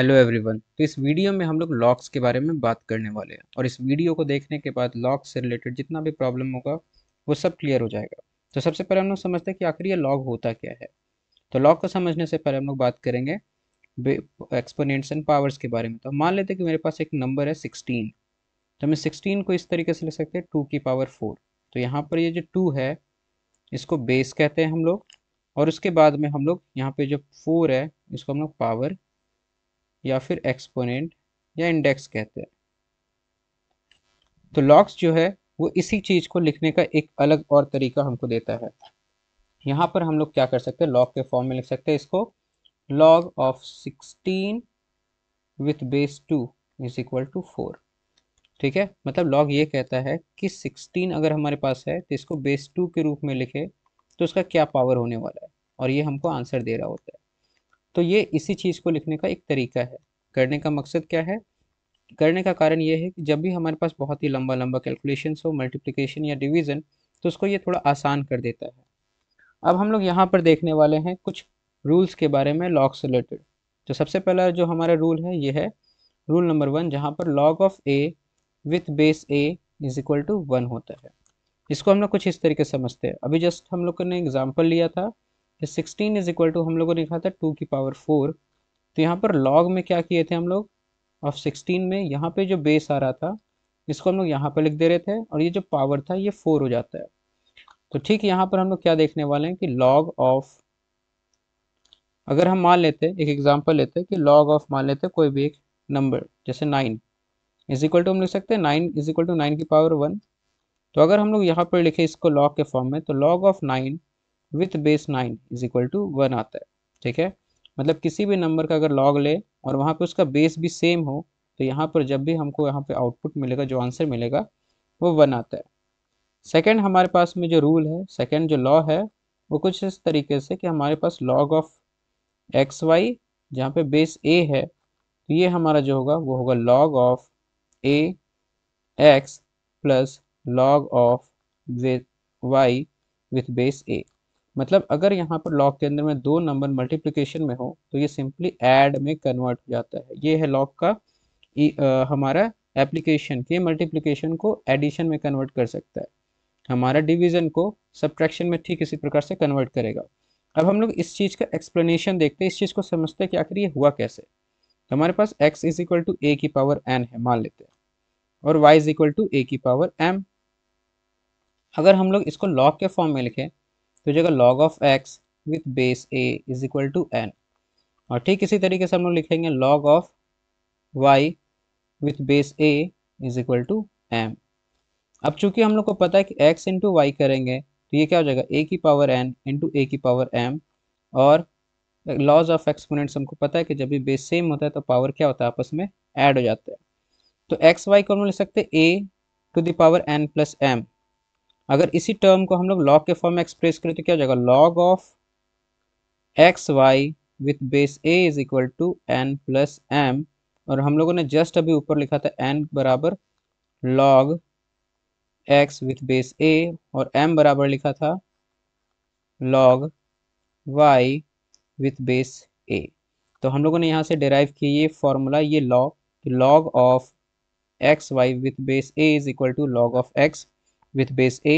hello everyone तो इस video में हम लोग लॉक्स के बारे में बात करने वाले हैं और इस वीडियो को देखने के बाद लॉक्स से रिलेटेड जितना भी प्रॉब्लम होगा वो सब क्लियर हो जाएगा तो सबसे पहले हम लोग समझते हैं कि आखिर ये लॉग होता क्या है तो लॉग को समझने से पहले हम लोग बात करेंगे एक्सपोनेंट्स एंड पावर्स के बारे में तो मान लेते हैं कि मेरे पास एक नंबर है सिक्सटीन तो हम सिक्सटीन को इस तरीके से ले सकते हैं टू की पावर फोर तो यहाँ पर ये जो टू है इसको बेस कहते हैं हम लोग और उसके बाद में हम लोग यहाँ पे जो फोर है इसको हम लोग पावर या फिर एक्सपोनेंट या इंडेक्स कहते हैं तो लॉक्स जो है वो इसी चीज़ को लिखने का एक अलग और तरीका हमको देता है यहाँ पर हम लोग क्या कर सकते हैं लॉग के फॉर्म में लिख सकते हैं इसको log of 16 with base 2 is equal to 4 ठीक है मतलब लॉग ये कहता है कि 16 अगर हमारे पास है तो इसको बेस टू के रूप में लिखे तो उसका क्या पावर होने वाला है और ये हमको आंसर दे रहा होता है तो ये इसी चीज़ को लिखने का एक तरीका है करने का मकसद क्या है करने का कारण ये है कि जब भी हमारे पास बहुत ही लंबा लंबा कैलकुलेशन हो मल्टीप्लिकेशन या डिवीज़न तो उसको ये थोड़ा आसान कर देता है अब हम लोग यहाँ पर देखने वाले हैं कुछ रूल्स के बारे में लॉग से रिलेटेड तो सबसे पहला जो हमारा रूल है ये है रूल नंबर वन जहाँ पर log of A with base A is equal to one होता है इसको हम लोग कुछ इस तरीके से समझते हैं अभी जस्ट हम लोग ने एग्जाम्पल लिया था सिक्सटीन इज इक्वल टू हम लोगों ने लिखा था टू की पावर फोर तो यहाँ पर लॉग में क्या किए थे हम लोग ऑफ सिक्सटीन में यहाँ पे जो बेस आ रहा था इसको हम लोग यहाँ पर लिख दे रहे थे और ये जो पावर था ये फोर हो जाता है तो ठीक यहाँ पर हम लोग क्या देखने वाले हैं कि लॉग ऑफ अगर हम मान लेते एक एग्जाम्पल लेते कि लॉग ऑफ मान लेते कोई भी एक नंबर जैसे नाइन इज इक्वल टू हम लिख सकते हैं nine is equal to nine की पावर वन तो अगर हम लोग यहाँ पर लिखे इसको लॉग के फॉर्म में तो log of nine with base nine is equal to one आता है ठीक है मतलब किसी भी नंबर का अगर लॉग ले और वहाँ पे उसका बेस भी सेम हो तो यहाँ पर जब भी हमको यहाँ पे आउटपुट मिलेगा जो आंसर मिलेगा वो वन आता है सेकेंड हमारे पास में जो रूल है सेकेंड जो लॉ है वो कुछ इस तरीके से कि हमारे पास लॉग ऑफ एक्स वाई जहाँ पे बेस ए है तो ये हमारा जो होगा वो होगा log of A X plus log of Y with base A मतलब अगर यहाँ पर लॉक के अंदर में दो नंबर मल्टीप्लीकेशन में हो तो ये सिंपली एड में कन्वर्ट हो जाता है ये है लॉक का इ, आ, हमारा एप्लीकेशन के मल्टीप्लीकेशन को एडिशन में कन्वर्ट कर सकता है हमारा डिवीजन को सब्ट्रैक्शन में ठीक इसी प्रकार से कन्वर्ट करेगा अब हम लोग इस चीज़ का एक्सप्लेनेशन देखते हैं इस चीज़ को समझते हैं कि आखिर ये हुआ कैसे तो हमारे पास x is equal to A की पावर n है मान लेते हैं और y is equal to A की पावर m अगर हम लोग इसको लॉग के फॉर्म में लिखें हो जाएगा log of X with base A is equal to N और ठीक इसी तरीके से हम लोग लिखेंगे log of Y with base A is equal to M अब चूंकि हम लोग को पता है कि एक्स इंटू वाई करेंगे तो ये क्या हो जाएगा ए की पावर एन इंटू ए की पावर एम और लॉज ऑफ एक्सपोनेंट्स हमको पता है कि जब भी बेस सेम होता है तो पावर क्या होता है आपस में ऐड हो जाता है तो एक्स वाई को हम लोग लिख सकते हैं A to the power N plus M अगर इसी टर्म को हम लोग लॉग के फॉर्म में एक्सप्रेस करें तो क्या हो जाएगा log of X Y with base A is equal to N plus M और हम लोगों ने जस्ट अभी ऊपर लिखा था एन बराबर log X with base A और एम बराबर लिखा था log Y with base A तो हम लोगों ने यहाँ से डेराइव किया ये फॉर्मूला ये log log of X Y with base A is equal to log of X with base A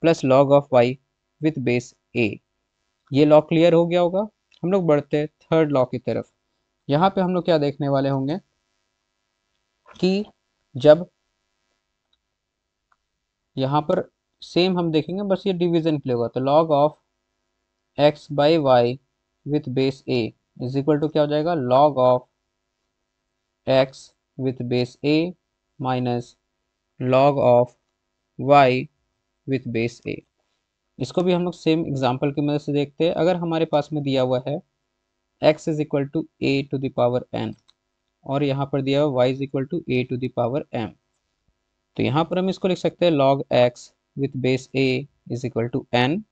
plus log of Y with base A ये लॉ क्लियर हो गया होगा हम लोग बढ़ते हैं थर्ड लॉ की तरफ यहाँ पे हम लोग क्या देखने वाले होंगे कि जब यहाँ पर सेम हम देखेंगे बस ये डिवीजन के लिए होगा तो log of X by Y with base A is equal to क्या हो जाएगा log of X with base A minus log of y with base a इसको भी हम लोग सेम एग्जाम्पल की मदद से देखते हैं अगर हमारे पास में दिया हुआ है X is equal to A to the power N और यहाँ पर दिया हुआ y is equal to A to the power M तो यहाँ पर हम इसको लिख सकते हैं log X with base a is equal to N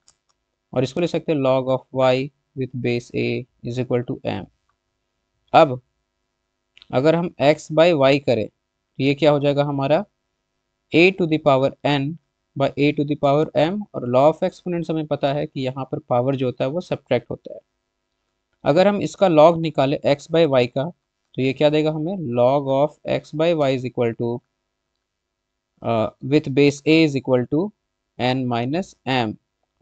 और इसको लिख सकते हैं log of Y with base a is equal to M अब अगर हम एक्स बाई वाई करें तो ये क्या हो जाएगा हमारा A to the power N by A to the power M और लॉ ऑफ एक्सपोनेंट्स हमें पता है कि यहाँ पर पावर जो होता है वो सब्ट्रैक्ट होता है अगर हम इसका लॉग निकालें एक्स बाई वाई का तो ये क्या देगा हमें log of X by Y is equal to with base A is equal to N minus M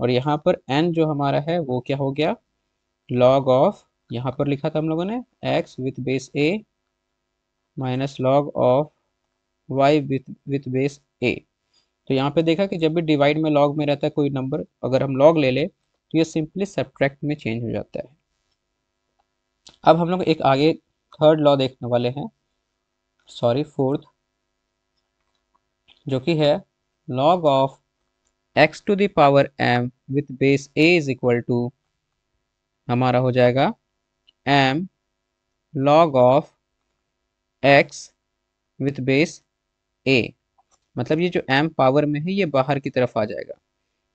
और यहाँ पर एन जो हमारा है वो क्या हो गया लॉग ऑफ यहाँ पर लिखा था हम लोगों ने X with base A minus log of Y with with base A तो यहाँ पे देखा कि जब भी डिवाइड में लॉग में रहता है कोई नंबर अगर हम लॉग ले ले तो ये सिंपली सब्ट्रैक्ट में चेंज हो जाता है अब हम लोग एक आगे थर्ड लॉ देखने वाले हैं सॉरी फोर्थ जो कि है log of X to the power M with base A is equal to हमारा हो जाएगा M log of X with base A मतलब ये जो एम पावर में है ये बाहर की तरफ आ जाएगा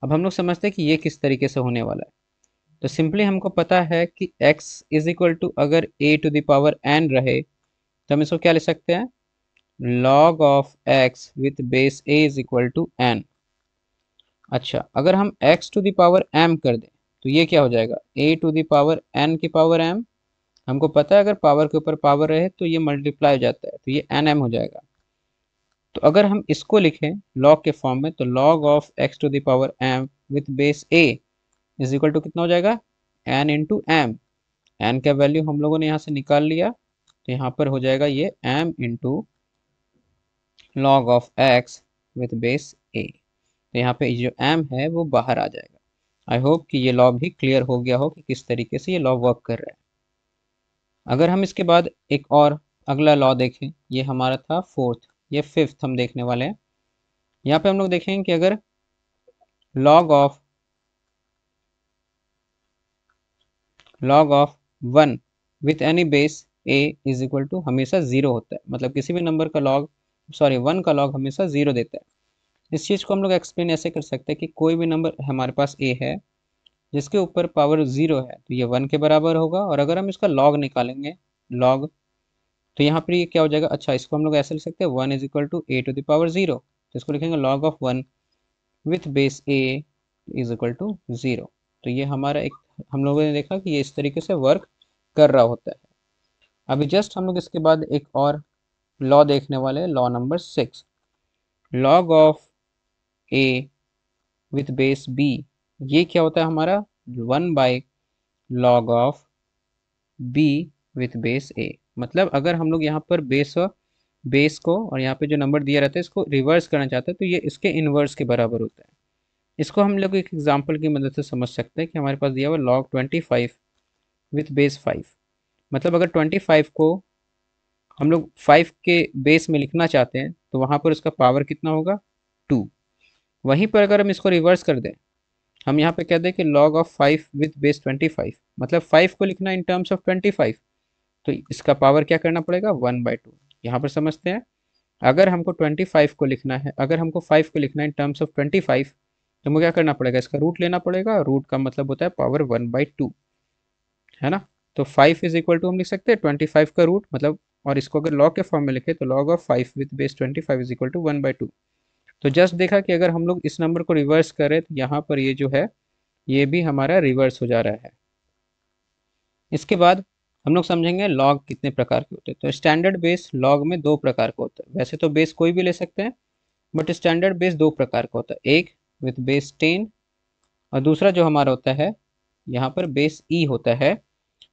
अब हम लोग समझते हैं कि ये किस तरीके से होने वाला है तो सिंपली हमको पता है कि x इज इक्वल टू अगर a टू दावर n रहे तो हम इसको क्या ले सकते हैं log of x with base a is equal to N अच्छा अगर हम x टू दावर m कर दें तो ये क्या हो जाएगा a टू दावर n की पावर m हमको पता है अगर पावर के ऊपर पावर रहे तो ये मल्टीप्लाई हो जाता है तो ये एन एम हो जाएगा तो अगर हम इसको लिखें लॉग के फॉर्म में तो log of X to the power M with base A is equal to कितना हो जाएगा एन टू एम एन का वैल्यू हम लोगों ने यहाँ से निकाल लिया तो यहाँ पर हो जाएगा ये M to log of X with base A तो यहाँ पे जो एम है वो बाहर आ जाएगा आई होप कि ये लॉ भी क्लियर हो गया हो कि किस तरीके से ये लॉ वर्क कर रहा है अगर हम इसके बाद एक और अगला लॉ देखें ये हमारा था फोर्थ ये फिफ्थ हम देखने वाले हैं यहाँ पे हम लोग देखेंगे कि अगर log of log of one with any base A is equal to हमेशा जीरो होता है मतलब किसी भी नंबर का लॉग सॉरी वन का लॉग हमेशा जीरो देता है इस चीज़ को हम लोग एक्सप्लेन ऐसे कर सकते हैं कि कोई भी नंबर हमारे पास ए है जिसके ऊपर पावर जीरो है तो ये वन के बराबर होगा और अगर हम इसका लॉग निकालेंगे लॉग तो यहाँ पर ये क्या हो जाएगा अच्छा इसको हम लोग ऐसे लिख सकते हैं one is equal to A to the power zero तो इसको लिखेंगे log of one with base A is equal to zero तो ये हमारा एक हम लोगों ने देखा कि ये इस तरीके से वर्क कर रहा होता है अभी जस्ट हम लोग इसके बाद एक और लॉ देखने वाले हैं law number six log of A with base B ये क्या होता है हमारा one by log of B with base A मतलब अगर हम लोग यहाँ पर बेस बेस को और यहाँ पे जो नंबर दिया रहता है इसको रिवर्स करना चाहते हैं तो ये इसके इन्वर्स के बराबर होता है इसको हम लोग एक एग्जाम्पल की मदद से समझ सकते हैं कि हमारे पास दिया हुआ log twenty five with base five मतलब अगर ट्वेंटी फाइव को हम लोग फाइव के बेस में लिखना चाहते हैं तो वहाँ पर उसका पावर कितना होगा टू वहीं पर अगर हम इसको रिवर्स कर दें हम यहाँ पे कह दें कि log of five with base twenty five मतलब फाइव को लिखना in terms of twenty five तो इसका पावर क्या करना पड़ेगा वन बाई टू यहाँ पर समझते हैं अगर हमको ट्वेंटी फाइव को लिखना है अगर हमको फाइव को लिखना है in terms of twenty five तो हमें क्या करना पड़ेगा इसका रूट लेना पड़ेगा रूट का मतलब होता है पावर वन बाई टू है ना तो फाइव इज इक्वल टू हम लिख सकते हैं ट्वेंटी फाइव का रूट मतलब और इसको अगर लॉग के फॉर्म में लिखे तो log of five with base twenty five is equal to one by two तो जस्ट देखा कि अगर हम लोग इस नंबर को रिवर्स करें तो यहाँ पर ये जो है ये भी हमारा रिवर्स हो जा रहा है इसके बाद हम लोग समझेंगे लॉग कितने प्रकार के होते हैं तो स्टैंडर्ड बेस लॉग में दो प्रकार का होता है वैसे तो बेस कोई भी ले सकते हैं बट स्टैंडर्ड बेस दो प्रकार का होता है एक विथ बेस टेन और दूसरा जो हमारा होता है यहाँ पर बेस ई e होता है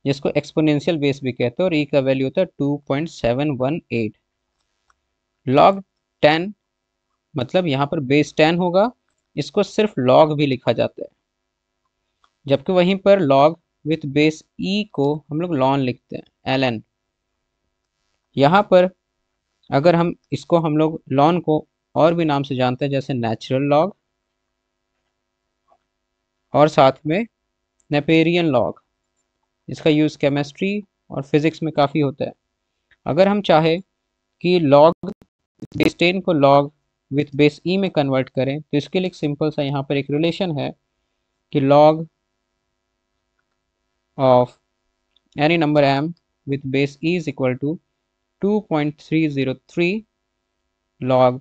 जिसको एक्सपोनेंशियल बेस भी कहते हैं और ई e का वैल्यू होता है two point seven one eight log ten मतलब यहाँ पर बेस टेन होगा इसको सिर्फ लॉग भी लिखा जाता है जबकि वहीं पर लॉग विथ बेस ई को हम लोग लॉन लिखते हैं एल एन यहाँ पर अगर हम इसको हम लोग लॉन को और भी नाम से जानते हैं जैसे नेचुरल लॉग और साथ में नेपेरियन लॉग इसका यूज़ केमिस्ट्री और फिजिक्स में काफ़ी होता है अगर हम चाहे कि लॉग बेस टेन को लॉग विथ बेस ई में कन्वर्ट करें तो इसके लिए सिंपल सा यहाँ पर एक रिलेशन है कि log of any number m with base e is equal to 2.303 log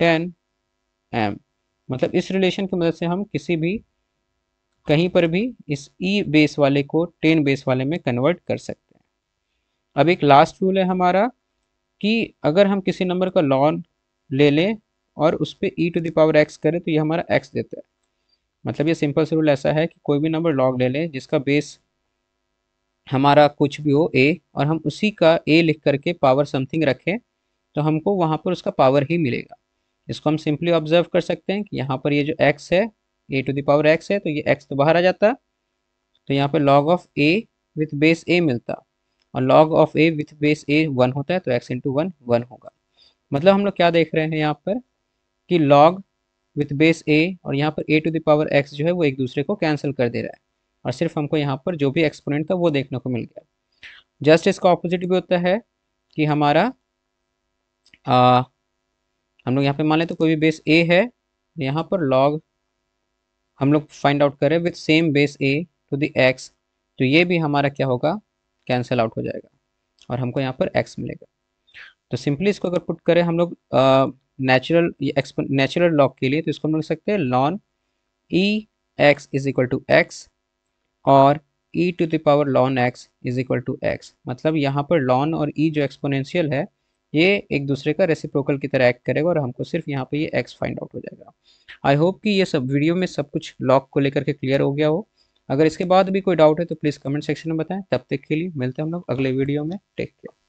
10 m मतलब इस रिलेशन की मदद से हम किसी भी कहीं पर भी इस e बेस वाले को 10 बेस वाले में कन्वर्ट कर सकते हैं अब एक लास्ट रूल है हमारा कि अगर हम किसी नंबर का लॉन ले लें और उस पर ई टू दावर एक्स करें तो ये हमारा एक्स देता है मतलब ये सिंपल से रूल ऐसा है कि कोई भी नंबर लॉग ले लें जिसका बेस हमारा कुछ भी हो ए और हम उसी का ए लिख करके पावर समथिंग रखें तो हमको वहाँ पर उसका पावर ही मिलेगा इसको हम सिंपली ऑब्जर्व कर सकते हैं कि यहाँ पर ये जो एक्स है ए टू दावर एक्स है तो ये एक्स तो बाहर आ जाता तो यहाँ पर log of A with base a मिलता और log of A with base a one होता है तो एक्स इंटू वन वन होगा मतलब हम लोग क्या देख रहे हैं यहाँ पर कि लॉग विथ बेस ए और यहाँ पर a to the power x जो है वो एक दूसरे को कैंसिल कर दे रहा है और सिर्फ हमको यहाँ पर जो भी एक्सपोनेंट था वो देखने को मिल गया जस्ट इसका ऑपोजिट भी होता है कि हमारा आ, हम लोग यहाँ पे मान लें तो कोई भी बेस ए है यहाँ पर लॉग हम लोग फाइंड आउट करें with same base a to the x तो ये भी हमारा क्या होगा कैंसिल आउट हो जाएगा और हमको यहाँ पर एक्स मिलेगा तो सिंपली इसको अगर पुट करें हम लोग नेचुरल नेचुरल लॉग के लिए तो इसको हम लिख सकते हैं ln e x is equal to x और e to the power ln x is equal to x मतलब यहाँ पर लॉन और ई e जो एक्सपोनेंशियल है ये एक दूसरे का रेसिप्रोकल की तरह एक्ट करेगा और हमको सिर्फ यहाँ पे ये एक्स फाइंड आउट हो जाएगा आई होप कि ये सब वीडियो में सब कुछ लॉक को लेकर के क्लियर हो गया हो अगर इसके बाद भी कोई डाउट है तो प्लीज़ कमेंट सेक्शन में बताएं तब तक के लिए मिलते हैं हम लोग अगले वीडियो में टेक केयर